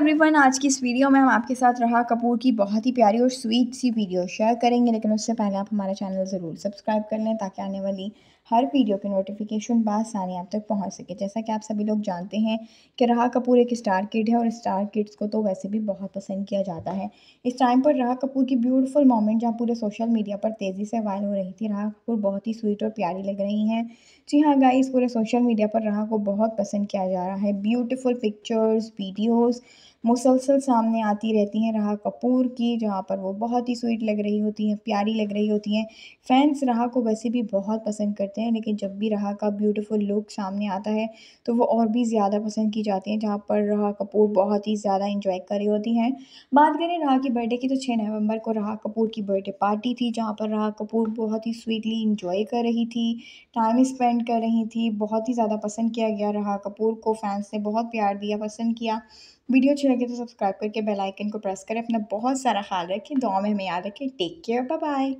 everyone आज की इस वीडियो में हम आपके साथ रहा कपूर की बहुत ही प्यारी और स्वीट सी वीडियो शेयर करेंगे लेकिन उससे पहले आप हमारा चैनल ज़रूर सब्सक्राइब कर लें ताकि आने वाली हर वीडियो की नोटिफिकेशन बासानी आप तक पहुंच सके जैसा कि आप सभी लोग जानते हैं कि रहा कपूर एक स्टार किड है और स्टार किड्स को तो वैसे भी बहुत पसंद किया जाता है इस टाइम पर रहा कपूर की ब्यूटीफुल मोमेंट जहां पूरे सोशल मीडिया पर तेज़ी से वायरल हो रही थी रहा कपूर बहुत ही स्वीट और प्यारी लग रही हैं जी हाँ गाइस पूरे सोशल मीडिया पर रहा को बहुत पसंद किया जा रहा है ब्यूटिफुल पिक्चर्स वीडियोज़ मुसलसल सामने आती रहती हैं राह कपूर की जहाँ पर वो बहुत ही स्वीट लग रही होती हैं प्यारी लग रही होती हैं फैंस राह को वैसे भी बहुत पसंद करते हैं लेकिन जब भी रहा का ब्यूटीफुल लुक सामने आता है तो वो और भी ज़्यादा पसंद की जाती हैं जहाँ पर राह कपूर बहुत ही ज़्यादा इंजॉय कर रही होती हैं बात करें राह की बर्थडे की तो छः नवंबर को राह कपूर की बर्थडे पार्टी थी जहाँ पर राह कपूर बहुत ही स्वीटली इंजॉय कर रही थी टाइम स्पेंड कर रही थी बहुत ही ज़्यादा पसंद किया गया रहा कपूर को फैंस ने बहुत प्यार दिया पसंद किया वीडियो अच्छी लगे तो सब्सक्राइब करके बेल आइकन को प्रेस करें अपना बहुत सारा ख्याल रखें दुआ में हमें याद रखें टेक केयर बाय बाय